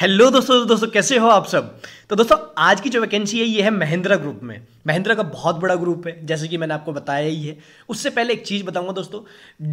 hello दोस्तों दोस्तों कैसे हो आप सब तो दोस्तों आज की जो वैकेंसी है ये है महिंद्रा ग्रुप में महिंद्रा का बहुत बड़ा ग्रुप है जैसे कि मैंने आपको बताया ही है उससे पहले एक चीज़ बताऊंगा दोस्तों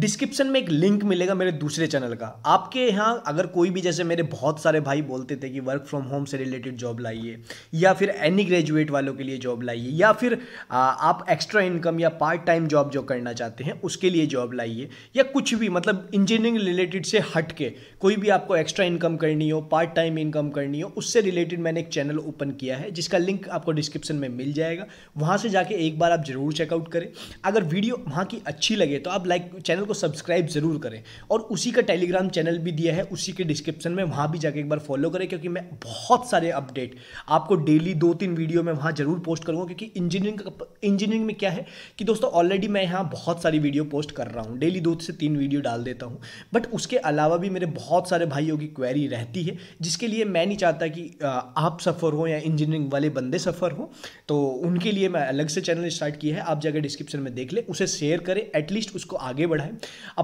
डिस्क्रिप्शन में एक लिंक मिलेगा मेरे दूसरे चैनल का आपके यहाँ अगर कोई भी जैसे मेरे बहुत सारे भाई बोलते थे कि वर्क फ्रॉम होम से रिलेटेड जॉब लाइए या फिर एनी ग्रेजुएट वालों के लिए जॉब लाइए या फिर आप एक्स्ट्रा इनकम या पार्ट टाइम जॉब जो करना चाहते हैं उसके लिए जॉब लाइए या कुछ भी मतलब इंजीनियरिंग रिलेटेड से हट के कोई भी आपको एक्स्ट्रा इनकम करनी हो पार्ट टाइम टाइम इनकम करनी हो उससे रिलेटेड मैंने एक चैनल ओपन किया है जिसका लिंक आपको डिस्क्रिप्शन में मिल जाएगा वहाँ से जाके एक बार आप ज़रूर चेकआउट करें अगर वीडियो वहाँ की अच्छी लगे तो आप लाइक चैनल को सब्सक्राइब ज़रूर करें और उसी का टेलीग्राम चैनल भी दिया है उसी के डिस्क्रिप्शन में वहाँ भी जाके एक बार फॉलो करें क्योंकि मैं बहुत सारे अपडेट आपको डेली दो तीन वीडियो में वहाँ ज़रूर पोस्ट करूँगा क्योंकि इंजीनियरिंग का इंजीनियरिंग में क्या है कि दोस्तों ऑलरेडी मैं यहाँ बहुत सारी वीडियो पोस्ट कर रहा हूँ डेली दो से तीन वीडियो डाल देता हूँ बट उसके अलावा भी मेरे बहुत सारे भाइयों की क्वेरी रहती है जिसके इसके लिए मैं नहीं चाहता कि आप सफ़र हो या इंजीनियरिंग वाले बंदे सफ़र हो तो उनके लिए मैं अलग से चैनल स्टार्ट किया है आप जाकर डिस्क्रिप्शन में देख ले उसे शेयर करें एटलीस्ट उसको आगे बढ़ाएं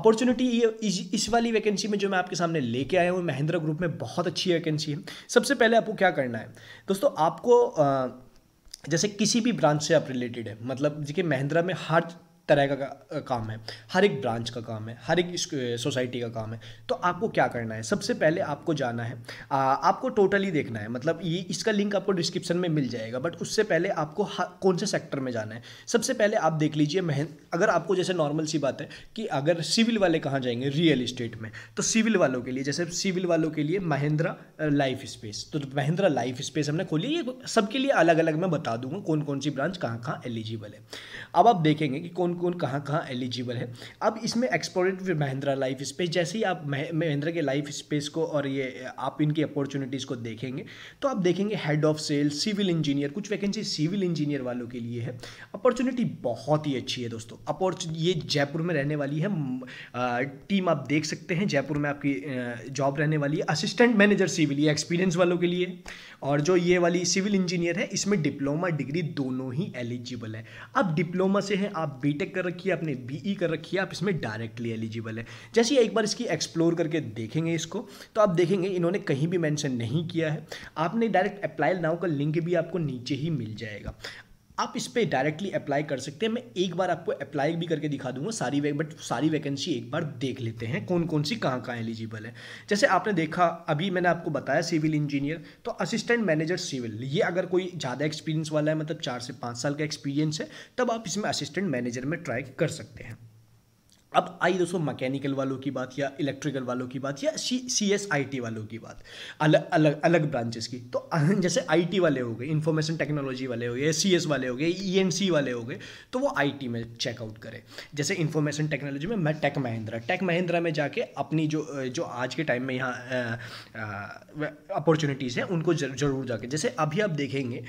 अपॉर्चुनिटी ये इस वाली वैकेंसी में जो मैं आपके सामने लेके आया हूँ महिंद्रा ग्रुप में बहुत अच्छी वैकेंसी है सबसे पहले आपको क्या करना है दोस्तों आपको जैसे किसी भी ब्रांच से आप रिलेटेड है मतलब देखिए महिंद्रा में हर तरह का, काम है हर एक ब्रांच का काम है हर एक सोसाइटी का काम है तो आपको क्या करना है सबसे पहले आपको जाना है आ, आपको टोटली देखना है मतलब ये इसका लिंक आपको डिस्क्रिप्शन में मिल जाएगा बट उससे पहले आपको कौन से सेक्टर में जाना है सबसे पहले आप देख लीजिए महन अगर आपको जैसे नॉर्मल सी बात है कि अगर सिविल वाले कहाँ जाएंगे रियल इस्टेट में तो सिविल वालों के लिए जैसे सिविल वालों के लिए महिंद्रा लाइफ स्पेस तो महिंद्रा लाइफ स्पेस हमने खोली ये सबके लिए अलग अलग मैं बता दूंगा कौन कौन सी ब्रांच कहाँ कहाँ एलिजिबल है अब आप देखेंगे कि कौन कौन कहाँ कहाँ एलिजिबल है अब इसमें एक्सप्लोरेट विद महिंद्रा लाइफ स्पेस जैसे ही आप महिंद्रा के लाइफ स्पेस को और ये आप इनकी अपॉर्चुनिटीज़ को देखेंगे तो आप देखेंगे head of cell civil engineer कुछ वैकेंसी सिविल इंजीनियर वालों के लिए है अपॉर्चुनिटी बहुत ही अच्छी है दोस्तों अपॉर्च ये जयपुर में रहने वाली है टीम आप देख सकते हैं जयपुर में आपकी जॉब रहने वाली है असिस्टेंट मैनेजर सिविल ये एक्सपीरियंस वालों के लिए और जो ये वाली सिविल इंजीनियर है इसमें डिप्लोमा डिग्री दोनों ही एलिजिबल है अब डिप्लोमा से है आप बीटेक टेक कर रखी है आपने बीई e कर रखी है आप इसमें डायरेक्टली एलिजिबल है जैसे एक बार इसकी एक्सप्लोर करके देखेंगे इसको तो आप देखेंगे इन्होंने कहीं भी मैंशन नहीं किया है आपने डायरेक्ट अप्लाई नाउ का लिंक भी आपको नीचे ही मिल जाएगा आप इस पर डायरेक्टली अप्लाई कर सकते हैं मैं एक बार आपको अप्लाई भी करके दिखा दूंगा सारी बट सारी वैकेंसी एक बार देख लेते हैं कौन कौन सी कहाँ कहाँ एलिजिबल है जैसे आपने देखा अभी मैंने आपको बताया सिविल इंजीनियर तो असिस्टेंट मैनेजर सिविल ये अगर कोई ज़्यादा एक्सपीरियंस वाला है मतलब चार से पाँच साल का एक्सपीरियंस है तब आप इसमें असिस्टेंट मैनेजर में ट्राई कर सकते हैं अब आई दोस्तों मैकेनिकल वालों की बात या इलेक्ट्रिकल वालों की बात या सी सी एस आई टी वालों की बात अलग अलग अलग ब्रांचेस की तो जैसे आई टी वाले हो गए इन्फॉर्मेशन टेक्नोलॉजी वाले हो गए सी एस वाले हो गए ई एन सी वाले हो गए तो वो आई टी में चेकआउट करें जैसे इन्फॉर्मेशन टेक्नोलॉजी में मैं टेक महिंद्रा टेक महिंद्रा में जाके अपनी जो जो आज के टाइम में यहाँ अपॉर्चुनिटीज़ हैं उनको ज़रूर जाके जैसे अभी आप देखेंगे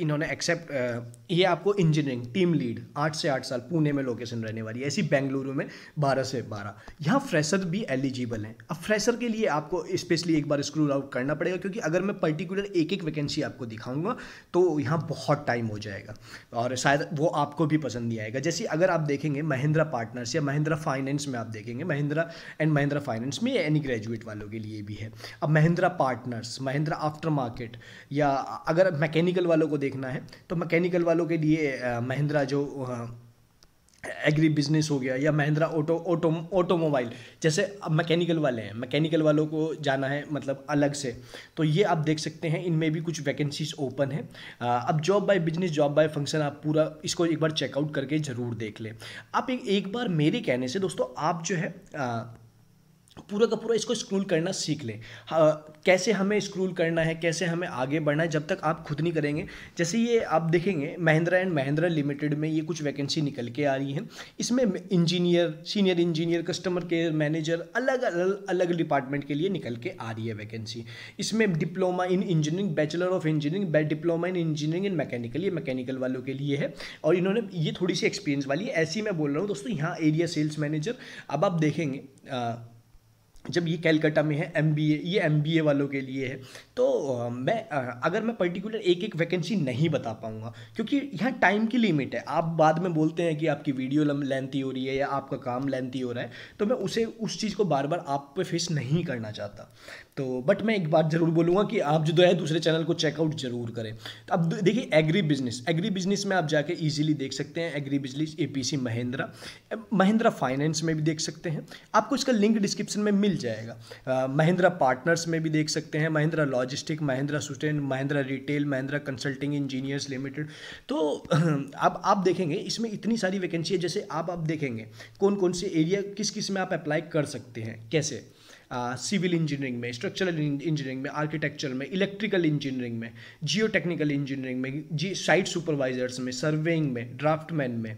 इन्होंने एक्सेप्ट ये आपको इंजीनियरिंग टीम लीड आठ से आठ साल पुणे में लोकेशन रहने वाली ऐसी बेंगलुरु में बारह से बारह यहाँ फ्रेशर भी एलिजिबल हैं अब फ्रेशर के लिए आपको स्पेशली एक बार स्क्रूल आउट करना पड़ेगा क्योंकि अगर मैं पर्टिकुलर एक एक वैकेंसी आपको दिखाऊंगा तो यहाँ बहुत टाइम हो जाएगा और शायद वो आपको भी पसंद नहीं आएगा जैसे अगर आप देखेंगे महिंद्रा पार्टनर्स या महिंद्रा फाइनेंस में आप देखेंगे महिंद्रा एंड महिंद्रा फाइनेंस में एनी ग्रेजुएट वालों के लिए भी है अब Mahindra partners Mahindra after market या अगर मैकेनिकल वालों को देखना है तो मैकेनिकल वालों के लिए महिंद्रा जो एग्री बिजनेस हो गया या महिंद्रा ऑटो ऑटो ऑटोमोबाइल जैसे अब मैकेनिकल वाले हैं मैकेनिकल वालों को जाना है मतलब अलग से तो ये आप देख सकते हैं इनमें भी कुछ वैकेंसीज ओपन है अब job by business job by function आप पूरा इसको एक बार चेकआउट करके ज़रूर देख लें आप एक, एक बार मेरे कहने से दोस्तों आप जो है आ, पूरा का पूरा इसको स्क्रूल करना सीख लें हाँ, कैसे हमें स्क्रूल करना है कैसे हमें आगे बढ़ना है जब तक आप खुद नहीं करेंगे जैसे ये आप देखेंगे महिंद्रा एंड महिंद्रा लिमिटेड में ये कुछ वैकेंसी निकल के आ रही हैं इसमें engineer senior engineer customer care manager अलग अलग अलग डिपार्टमेंट के लिए निकल के आ रही है वैकेंसी इसमें diploma in engineering bachelor of engineering diploma in engineering in mechanical ये मैकेनिकल वालों के लिए है और इन्होंने ये थोड़ी सी एक्सपीरियंस वाली है ऐसी मैं बोल रहा हूँ दोस्तों यहाँ एरिया सेल्स मैनेजर अब आप देखेंगे जब ये कैलकाटा में है एम ये एम वालों के लिए है तो मैं अगर मैं पर्टिकुलर एक एक वैकेंसी नहीं बता पाऊँगा क्योंकि यहाँ टाइम की लिमिट है आप बाद में बोलते हैं कि आपकी वीडियो लेंथी हो रही है या आपका काम लेंथी हो रहा है तो मैं उसे उस चीज़ को बार बार आप पे फेस नहीं करना चाहता तो बट मैं एक बात ज़रूर बोलूँगा कि आप जो है दूसरे चैनल को चेकआउट ज़रूर करें तो अब देखिए एग्री बिजनेस एग्री बिजनेस में आप जाके ईजिली देख सकते हैं agri business A P Mahindra Mahindra finance में भी देख सकते हैं आपको इसका लिंक डिस्क्रिप्शन में मिल मिल जाएगा महिंद्रा पार्टनर्स में भी देख सकते हैं Mahindra logistic Mahindra Susten Mahindra retail Mahindra consulting engineers limited तो अब आप देखेंगे इसमें इतनी सारी वैकेंसी है जैसे आप अब देखेंगे कौन कौन से एरिया किस किस में आप अप्लाई कर सकते हैं कैसे सिविल इंजीनियरिंग में स्ट्रक्चरल इंजीनियरिंग में आर्किटेक्चर में इलेक्ट्रिकल इंजीनियरिंग में जियोटेक्निकल इंजीनियरिंग में जी साइट सुपरवाइजर्स में सर्वेइंग में ड्राफ्टमैन में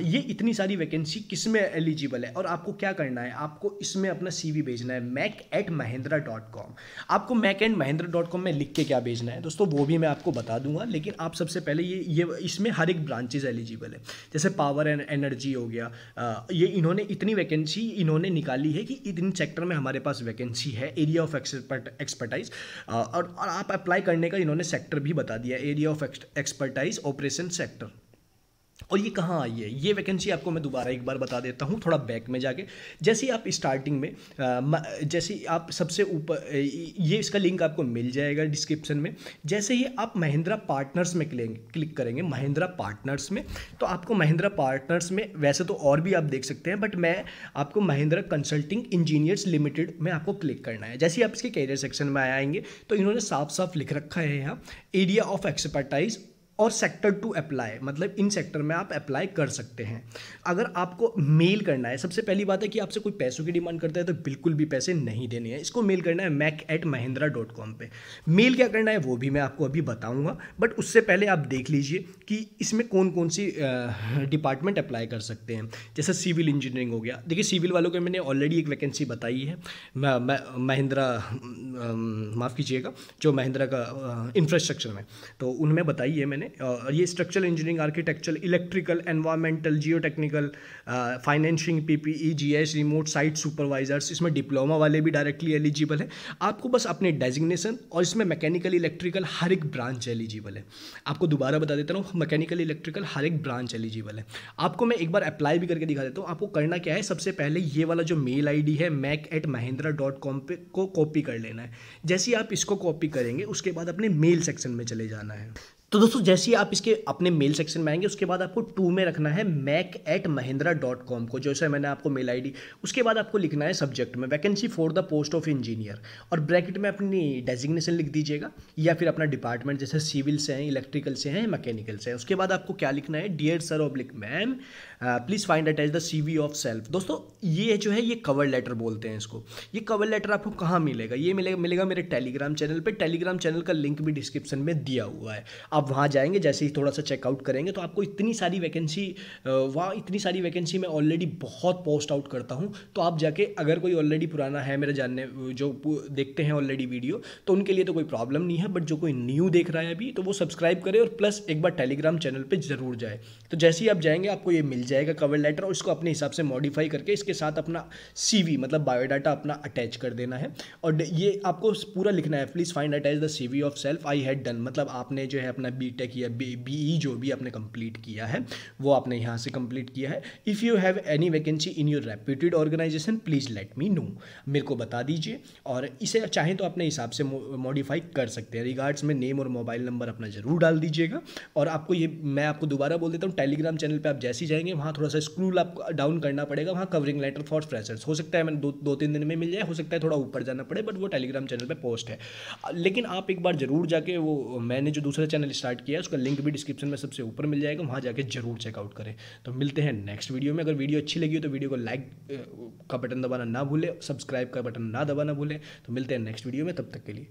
ये इतनी सारी वैकेंसी किस में एलिजिबल है और आपको क्या करना है आपको इसमें अपना सी भेजना है mac at Mahindra dot com आपको mac and Mahindra dot com में लिख के क्या भेजना है दोस्तों वो भी मैं आपको बता दूंगा लेकिन आप सबसे पहले ये ये इसमें हर एक ब्रांचेज एलिजिबल है जैसे पावर एंड एनर्जी हो गया ये इन्होंने इतनी वैकेंसी इन्होंने निकाली है कि इन सेक्टर में हमारे पास वैकेंसी है एरिया ऑफ एक्सपर्टाइज और आप अप्लाई करने का इन्होंने सेक्टर भी बता दिया area of expertise operation sector और ये कहाँ आई है ये वैकेंसी आपको मैं दोबारा एक बार बता देता हूँ थोड़ा बैक में जाके जैसे आप स्टार्टिंग में जैसे आप सबसे ऊपर ये इसका लिंक आपको मिल जाएगा डिस्क्रिप्शन में जैसे ही आप महिंद्रा पार्टनर्स में क्लिक करेंगे महिंद्रा पार्टनर्स में तो आपको महिंद्रा पार्टनर्स में वैसे तो और भी आप देख सकते हैं बट मैं आपको महिंद्रा कंसल्टिंग इंजीनियर्स लिमिटेड में आपको क्लिक करना है जैसे ही आप इसके कैरियर सेक्शन में आएंगे तो इन्होंने साफ साफ लिख रखा है यहाँ एरिया ऑफ एक्सपर्टाइज और सेक्टर टू अप्लाई मतलब इन सेक्टर में आप अप्लाई कर सकते हैं अगर आपको मेल करना है सबसे पहली बात है कि आपसे कोई पैसों की डिमांड करता है तो बिल्कुल भी पैसे नहीं देने हैं इसको मेल करना है mac at Mahindra dot com पर मेल क्या करना है वो भी मैं आपको अभी बताऊँगा बट उससे पहले आप देख लीजिए कि इसमें कौन कौन सी डिपार्टमेंट अप्लाई कर सकते हैं जैसे सिविल इंजीनियरिंग हो गया देखिए सिविल वालों के मैंने ऑलरेडी एक वैकेंसी बताई है महिंद्रा माफ़ कीजिएगा जो महिंद्रा का इंफ्रास्ट्रक्चर में तो उनमें बताई है मैंने मैंने और ये structural engineering architecture electrical environmental geotechnical financing PPE S remote site supervisors इसमें डिप्लोमा वाले भी डायरेक्टली एलिजिबल है आपको बस अपने डेजिग्नेशन और इसमें मैकेनिकल इलेक्ट्रिकल हर एक ब्रांच एलिजिबल है आपको दोबारा बता देता हूँ मैकेनिकल इलेक्ट्रिकल हर एक ब्रांच एलिजिबल है आपको मैं एक बार अप्लाई भी करके दिखा देता हूँ आपको करना क्या है सबसे पहले ये वाला जो मेल आई है mac at Mahindra dot com पे को कॉपी कर लेना है जैसे ही आप इसको कॉपी करेंगे उसके बाद अपने मेल सेक्शन में चले जाना है तो दोस्तों जैसे ही आप इसके अपने मेल सेक्शन में आएंगे उसके बाद आपको टू में रखना है mac at Mahindra dot com को जैसे मैंने आपको मेल आई डी उसके बाद आपको लिखना है सब्जेक्ट में vacancy for the post of engineer और ब्रैकेट में अपनी डेजिग्नेशन लिख दीजिएगा या फिर अपना डिपार्टमेंट जैसे सिविल से हैं इलेक्ट्रिकल से हैं मैकेनिकल से हैं उसके बाद आपको क्या लिखना है dear sir oblique ma'am please find attach the CV of self दोस्तों ये जो है ये कवर लेटर बोलते हैं इसको ये कवर लेटर आपको कहाँ मिलेगा ये मिलेगा मिलेगा मेरे टेलीग्राम चैनल पर टेलीग्राम चैनल का लिंक भी डिस्क्रिप्शन में दिया हुआ है आप आप वहाँ जाएंगे जैसे ही थोड़ा सा चेकआउट करेंगे तो आपको इतनी सारी वैकेंसी वहाँ इतनी सारी वैकेंसी मैं ऑलरेडी बहुत पोस्ट आउट करता हूँ तो आप जाके अगर कोई ऑलरेडी पुराना है मेरे जानने जो देखते हैं ऑलरेडी वीडियो तो उनके लिए तो कोई प्रॉब्लम नहीं है बट जो कोई न्यू देख रहा है अभी तो वो सब्सक्राइब करे और प्लस एक बार टेलीग्राम चैनल पर ज़रूर जाए तो जैसे ही आप जाएंगे आपको ये मिल जाएगा कवर लेटर और इसको अपने हिसाब से मॉडिफाई करके इसके साथ अपना सी मतलब बायोडाटा अपना अटैच कर देना है और ये आपको पूरा लिखना है please find attach the CV of self I had done मतलब आपने जो है अपना अपना बी टेक या बी ई e जो भी आपने कंप्लीट किया है वो आपने यहाँ से कंप्लीट किया है if you have any vacancy in your reputed organization please let me know मेरे को बता दीजिए और इसे चाहें तो अपने हिसाब से मॉडिफाई कर सकते हैं रिगार्ड्स में नेम और मोबाइल नंबर अपना ज़रूर डाल दीजिएगा और आपको ये मैं आपको दोबारा बोल देता हूँ टेलीग्राम चैनल पर आप जैसे ही जाएंगे वहाँ थोड़ा सा स्क्रूल आप डाउन करना पड़ेगा वहाँ कवरिंग लेटर फॉर फ्रेशर्स हो सकता है मैंने दो दो तीन दिन में मिल जाए हो सकता है थोड़ा ऊपर जाना पड़े बट वो टेलीग्राम चैनल पर पोस्ट है लेकिन आप एक बार ज़रूर जाके वो मैंने जो दूसरा चैनल स्टार्ट किया है उसका लिंक भी डिस्क्रिप्शन में सबसे ऊपर मिल जाएगा वहाँ जाकर जरूर चेकआउट करें तो मिलते हैं नेक्स्ट वीडियो में अगर वीडियो अच्छी लगी हो तो वीडियो को लाइक का बटन दबाना ना भूलें सब्सक्राइब का बटन ना दबाना भूलें तो मिलते हैं नेक्स्ट वीडियो में तब तक के लिए